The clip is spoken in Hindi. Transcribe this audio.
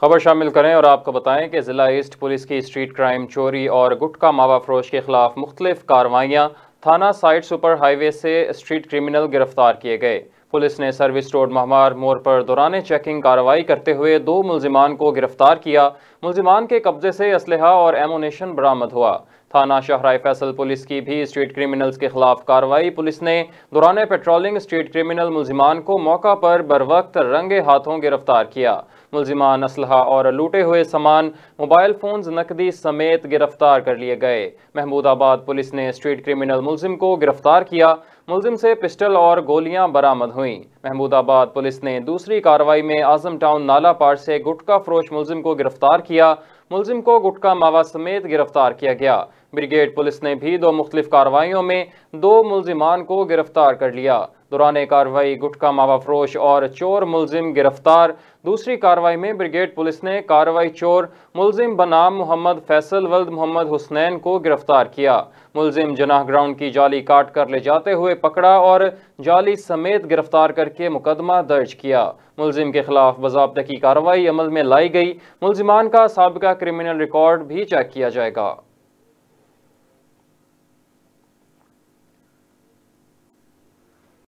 खबर शामिल करें और आपको बताएं कि ज़िला ईस्ट पुलिस की स्ट्रीट क्राइम चोरी और गुटखा मावा फरोश के खिलाफ मुख्तलिफ कार्रवाइयाँ थाना साइड सुपर हाईवे से स्ट्रीट क्रिमिनल गिरफ्तार किए गए पुलिस ने सर्विस रोड महमार मोड़ पर दौरान चेकिंग कार्रवाई करते हुए दो मुलजिमान को गिरफ्तार किया मुलजिमान के कब्जे से इसलहा और एमोनेशन बरामद हुआ थाना शहराय फैसल पुलिस की भी स्ट्रीट क्रिमिनल्स के खिलाफ कार्रवाई पुलिस ने दौरान पेट्रोलिंग स्ट्रीट क्रिमिनल मुलजिमान को मौका पर वक्त रंगे हाथों गिरफ्तार किया मुलजिमान असलहा और लूटे हुए सामान मोबाइल फोन नकदी समेत गिरफ्तार कर लिए गए महमूदाबाद पुलिस ने स्ट्रीट क्रिमिनल मुलजिम को गिरफ्तार किया मुलजिम से पिस्टल और गोलियां बरामद हुई महमूदाबाद पुलिस ने दूसरी कार्रवाई में आजम टाउन नाला पार से गुटका फरोश मुलजिम को गिरफ्तार किया मुलजिम को गुटका मावा समेत गिरफ्तार किया गया ब्रिगेड पुलिस ने भी दो मुख्तलिफ कार्रवाइयों में दो मुलजिमान को गिरफ्तार कर लिया दौरान कार्रवाई गुटखा मावा फरोश और चोर मुलजिम गिरफ्तार दूसरी कार्रवाई में ब्रिगेड पुलिस ने कार्रवाई चोर मुलजिम बनाम मोहम्मद फैसल वल्द मोहम्मद हुसनैन को गिरफ्तार किया मुलजिम जनाह ग्राउंड की जाली काट कर ले जाते हुए पकड़ा और जाली समेत गिरफ्तार करके मुकदमा दर्ज किया मुलजिम के खिलाफ बजाबता की कार्रवाई अमल में लाई गई मुलजिमान का सबका क्रिमिनल रिकॉर्ड भी चेक किया जाएगा